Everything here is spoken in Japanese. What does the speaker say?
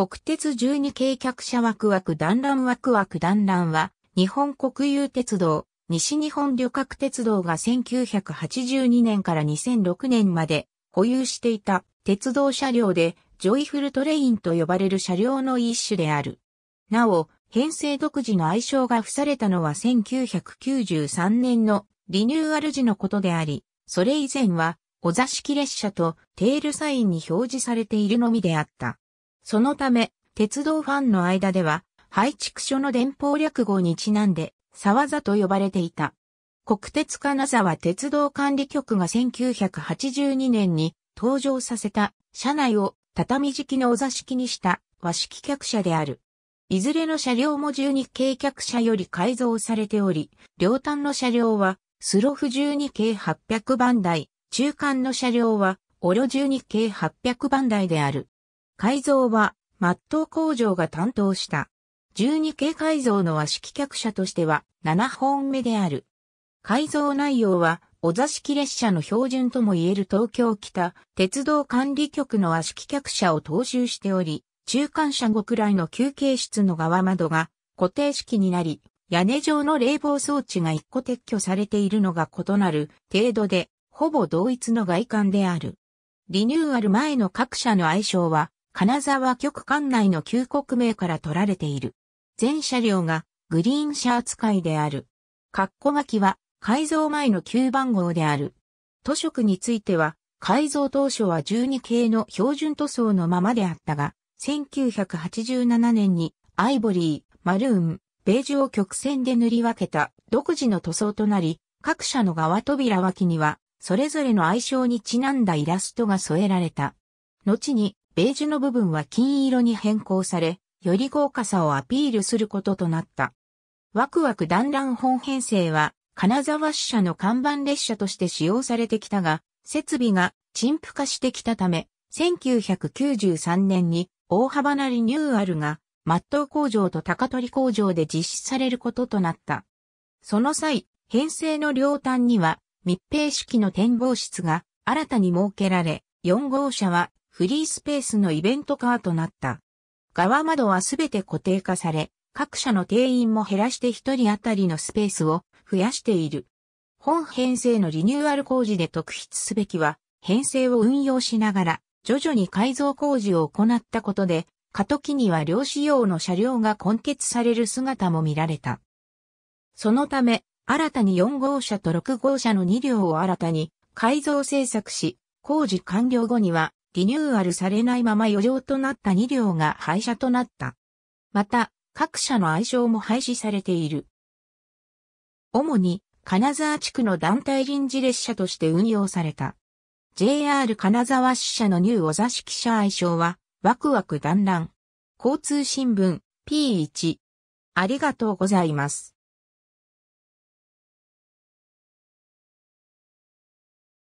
国鉄12計客車ワクワク団らんワクワク団らんは、日本国有鉄道、西日本旅客鉄道が1982年から2006年まで保有していた鉄道車両で、ジョイフルトレインと呼ばれる車両の一種である。なお、編成独自の愛称が付されたのは1993年のリニューアル時のことであり、それ以前は、お座敷列車とテールサインに表示されているのみであった。そのため、鉄道ファンの間では、廃築所の電報略号にちなんで、沢座と呼ばれていた。国鉄金沢鉄道管理局が1982年に登場させた車内を畳敷きのお座敷にした和式客車である。いずれの車両も12系客車より改造されており、両端の車両はスロフ12系800番台、中間の車両はオロ12系800番台である。改造は、マット工場が担当した。12系改造の和式客車としては7本目である。改造内容は、お座敷列車の標準とも言える東京北鉄道管理局の和式客車を踏襲しており、中間車後くらいの休憩室の側窓が固定式になり、屋根上の冷房装置が一個撤去されているのが異なる程度で、ほぼ同一の外観である。リニューアル前の各社の愛称は、金沢局管内の旧国名から取られている。全車両がグリーン車扱いである。括弧書きは改造前の9番号である。塗色については、改造当初は12系の標準塗装のままであったが、1987年にアイボリー、マルーン、ベージュを曲線で塗り分けた独自の塗装となり、各社の側扉脇には、それぞれの愛称にちなんだイラストが添えられた。後に、ベージュの部分は金色に変更され、より豪華さをアピールすることとなった。ワクワク団らん本編成は、金沢支社の看板列車として使用されてきたが、設備が陳腐化してきたため、1993年に大幅なリニューアルが、マット工場と高取工場で実施されることとなった。その際、編成の両端には密閉式の展望室が新たに設けられ、4号車はフリースペースのイベントカーとなった。側窓はすべて固定化され、各社の定員も減らして一人当たりのスペースを増やしている。本編成のリニューアル工事で特筆すべきは、編成を運用しながら、徐々に改造工事を行ったことで、過渡期には両仕様の車両が根結される姿も見られた。そのため、新たに4号車と6号車の2両を新たに改造制作し、工事完了後にはリニューアルされないまま余剰となった2両が廃車となった。また、各社の愛称も廃止されている。主に、金沢地区の団体臨時列車として運用された。JR 金沢支社のニューお座敷社愛称は、ワクワク団らん。交通新聞 P1。ありがとうございます。